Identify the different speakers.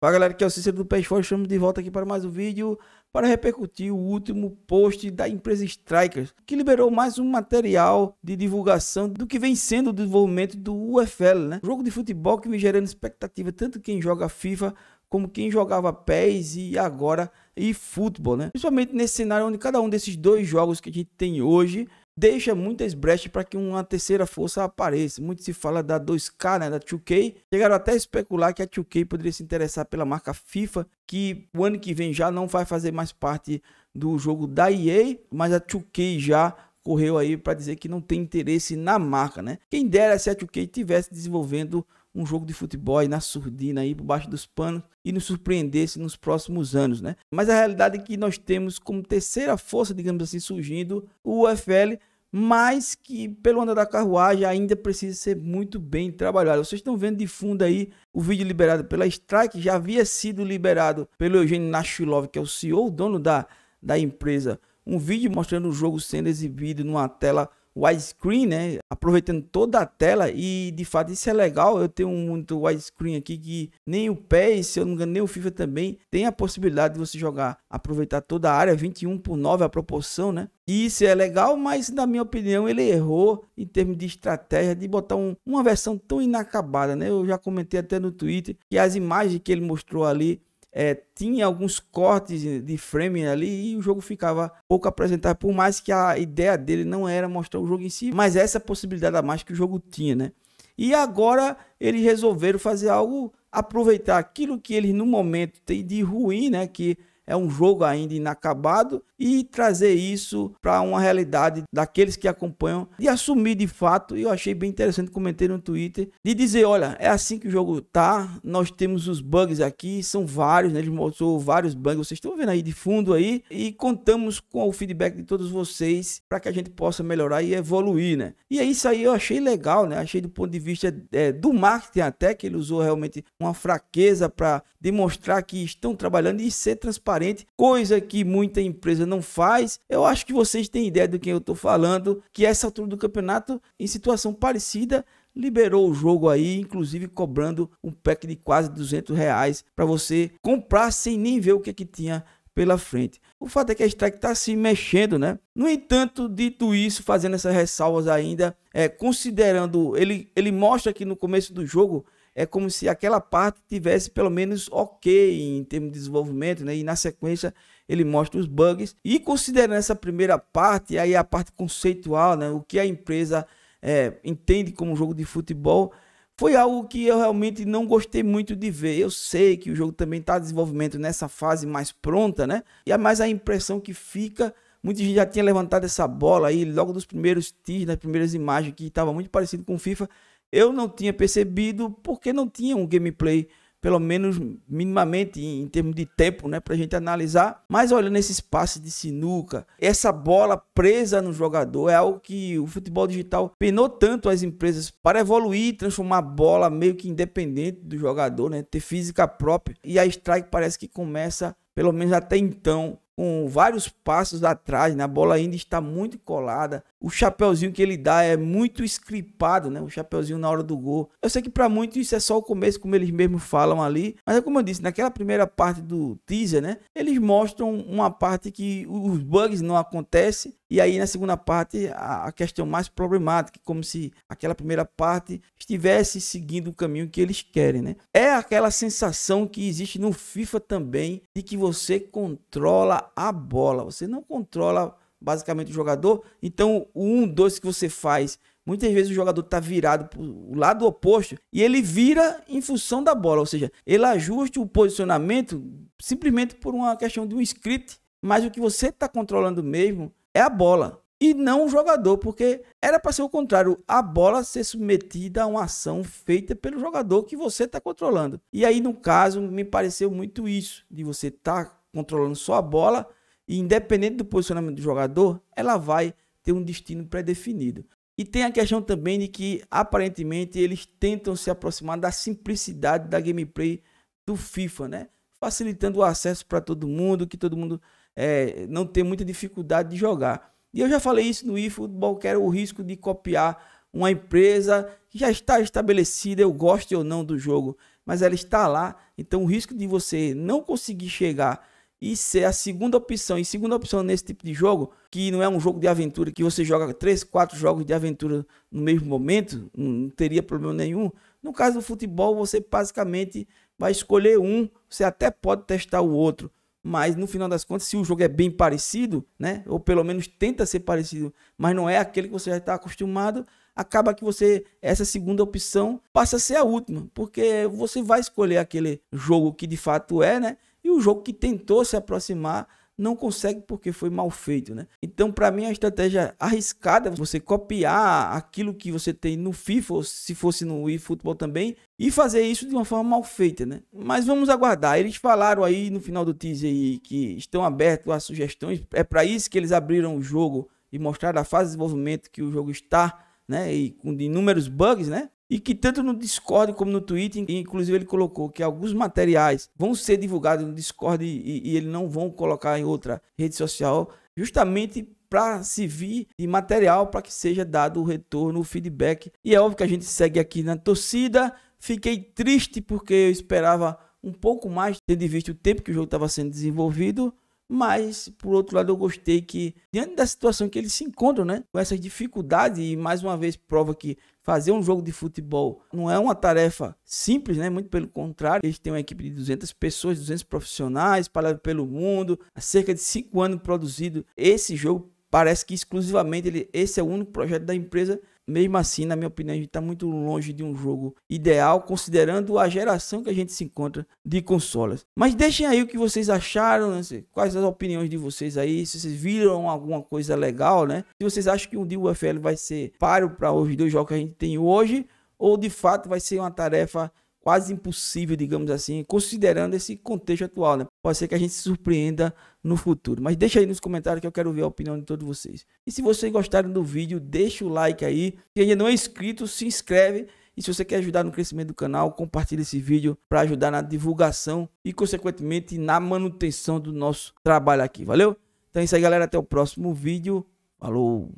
Speaker 1: Fala galera, aqui é o Cícero do PES Forte, estamos de volta aqui para mais um vídeo para repercutir o último post da empresa Strikers, que liberou mais um material de divulgação do que vem sendo o desenvolvimento do UFL, né? jogo de futebol que vem gerando expectativa tanto quem joga FIFA como quem jogava PES e agora e futebol, né? Principalmente nesse cenário onde cada um desses dois jogos que a gente tem hoje deixa muitas brechas para que uma terceira força apareça. Muito se fala da 2K, né, da 2K. Chegaram até a especular que a 2K poderia se interessar pela marca FIFA, que o ano que vem já não vai fazer mais parte do jogo da EA, mas a 2K já correu aí para dizer que não tem interesse na marca, né? Quem dera se a 2K tivesse desenvolvendo um jogo de futebol na surdina aí por baixo dos panos e nos surpreendesse nos próximos anos, né? Mas a realidade é que nós temos como terceira força, digamos assim, surgindo o UFL mas que, pelo andar da carruagem, ainda precisa ser muito bem trabalhado. Vocês estão vendo de fundo aí o vídeo liberado pela Strike, já havia sido liberado pelo Eugênio Nashilov, que é o CEO, o dono da, da empresa. Um vídeo mostrando o jogo sendo exibido numa tela widescreen, né? Aproveitando toda a tela e de fato isso é legal. Eu tenho um muito widescreen aqui que nem o PES, se eu não me engano, nem o FIFA também tem a possibilidade de você jogar, aproveitar toda a área, 21 por 9 a proporção, né? E isso é legal, mas na minha opinião ele errou em termos de estratégia de botar um, uma versão tão inacabada, né? Eu já comentei até no Twitter que as imagens que ele mostrou ali é, tinha alguns cortes de frame ali e o jogo ficava pouco apresentado, por mais que a ideia dele não era mostrar o jogo em si, mas essa possibilidade a mais que o jogo tinha, né? E agora eles resolveram fazer algo, aproveitar aquilo que eles no momento têm de ruim, né? Que é um jogo ainda inacabado e trazer isso para uma realidade daqueles que acompanham e assumir de fato. E eu achei bem interessante, comentei no Twitter, de dizer: olha, é assim que o jogo tá, nós temos os bugs aqui, são vários, né? ele mostrou vários bugs, vocês estão vendo aí de fundo aí, e contamos com o feedback de todos vocês para que a gente possa melhorar e evoluir, né? E é isso aí, eu achei legal, né? Achei do ponto de vista é, do marketing até, que ele usou realmente uma fraqueza para demonstrar que estão trabalhando e ser transparente, coisa que muita empresa não faz. Eu acho que vocês têm ideia do que eu estou falando, que essa altura do campeonato, em situação parecida, liberou o jogo aí, inclusive cobrando um pack de quase 200 reais para você comprar sem nem ver o que, é que tinha pela frente. O fato é que a Strike está se mexendo, né? No entanto, dito isso, fazendo essas ressalvas ainda, é, considerando, ele, ele mostra aqui no começo do jogo é como se aquela parte tivesse pelo menos ok em termos de desenvolvimento, né? E na sequência ele mostra os bugs. E considerando essa primeira parte, aí a parte conceitual, né? O que a empresa é, entende como jogo de futebol, foi algo que eu realmente não gostei muito de ver. Eu sei que o jogo também está em desenvolvimento nessa fase mais pronta, né? E é mais a impressão que fica. Muita gente já tinha levantado essa bola aí logo dos primeiros tis, nas primeiras imagens, que estava muito parecido com o FIFA eu não tinha percebido porque não tinha um gameplay, pelo menos minimamente em, em termos de tempo, né, para a gente analisar. Mas olhando esse espaço de sinuca, essa bola presa no jogador é algo que o futebol digital penou tanto as empresas para evoluir, transformar a bola meio que independente do jogador, né, ter física própria. E a strike parece que começa pelo menos até então, com vários passos atrás, né? a bola ainda está muito colada. O chapeuzinho que ele dá é muito escripado, né? O chapeuzinho na hora do gol. Eu sei que para muitos isso é só o começo, como eles mesmos falam ali, mas é como eu disse, naquela primeira parte do teaser, né? Eles mostram uma parte que os bugs não acontecem, e aí, na segunda parte, a, questão mais problemática, como se aquela primeira parte estivesse seguindo o caminho que eles querem, né? É aquela sensação que existe no FIFA também de que você controla a bola, você não controla basicamente o jogador. Então, o 1, 2 que você faz Muitas vezes o jogador está virado para o lado oposto e ele vira em função da bola, ou seja, ele ajusta o posicionamento simplesmente por uma questão de um script. Mas o que você está controlando mesmo é a bola e não o jogador, porque era para ser o contrário, a bola ser submetida a uma ação feita pelo jogador que você está controlando. E aí, no caso, me pareceu muito isso, de você estar tá controlando só a bola e, independente do posicionamento do jogador, ela vai ter um destino pré-definido. E tem a questão também de que, aparentemente, eles tentam se aproximar da simplicidade da gameplay do FIFA, né? Facilitando o acesso para todo mundo, que todo mundo é, não ter muita dificuldade de jogar. E eu já falei isso no eFootball, que era o risco de copiar uma empresa que já está estabelecida, eu gosto ou não do jogo, mas ela está lá, então o risco de você não conseguir chegar e ser a segunda opção, e segunda opção nesse tipo de jogo, que não é um jogo de aventura, que você joga 3, 4 jogos de aventura no mesmo momento, não teria problema nenhum. No caso do futebol, você basicamente vai escolher um, você até pode testar o outro, mas no final das contas, se o jogo é bem parecido, né, ou pelo menos tenta ser parecido, mas não é aquele que você já está acostumado, acaba que você essa segunda opção passa a ser a última, porque você vai escolher aquele jogo que de fato é, né, e o jogo que tentou se aproximar não consegue porque foi mal feito, né? Então, para mim, é uma estratégia arriscada você copiar aquilo que você tem no FIFA, ou se fosse no eFootball também, e fazer isso de uma forma mal feita, né? Mas vamos aguardar. Eles falaram aí no final do teaser aí que estão abertos a sugestões. É para isso que eles abriram o jogo e mostraram a fase de desenvolvimento que o jogo está, né? E com inúmeros bugs, né? e que tanto no Discord como no Twitter, inclusive ele colocou que alguns materiais vão ser divulgados no Discord e, e eles não vão colocar em outra rede social, justamente para servir de material para que seja dado o retorno, o feedback. E é óbvio que a gente segue aqui na torcida. Fiquei triste porque eu esperava um pouco mais, tendo visto o tempo que o jogo estava sendo desenvolvido. Mas, por outro lado, eu gostei que, diante da situação que eles se encontram, né, com essas dificuldades, e mais uma vez prova que Fazer um jogo de futebol não é uma tarefa simples, né? Muito pelo contrário, eles têm uma equipe de 200 pessoas, 200 profissionais espalhados pelo mundo, há cerca de 5 anos produzido esse jogo. Parece que exclusivamente ele, esse é o único projeto da empresa mesmo assim, na minha opinião, a gente está muito longe de um jogo ideal, considerando a geração que a gente se encontra de consoles. Mas deixem aí o que vocês acharam, né? quais as opiniões de vocês aí, se vocês viram alguma coisa legal, né? Se vocês acham que um dia o UFL vai ser páreo para os dois jogos que a gente tem hoje, ou de fato vai ser uma tarefa quase impossível, digamos assim, considerando esse contexto atual, né? Pode ser que a gente se surpreenda no futuro. Mas deixa aí nos comentários que eu quero ver a opinião de todos vocês. E se vocês gostaram do vídeo, deixa o like aí. Se ainda não é inscrito, se inscreve. E se você quer ajudar no crescimento do canal, compartilhe esse vídeo para ajudar na divulgação e, consequentemente, na manutenção do nosso trabalho aqui. Valeu? Então é isso aí, galera. Até o próximo vídeo. Falou!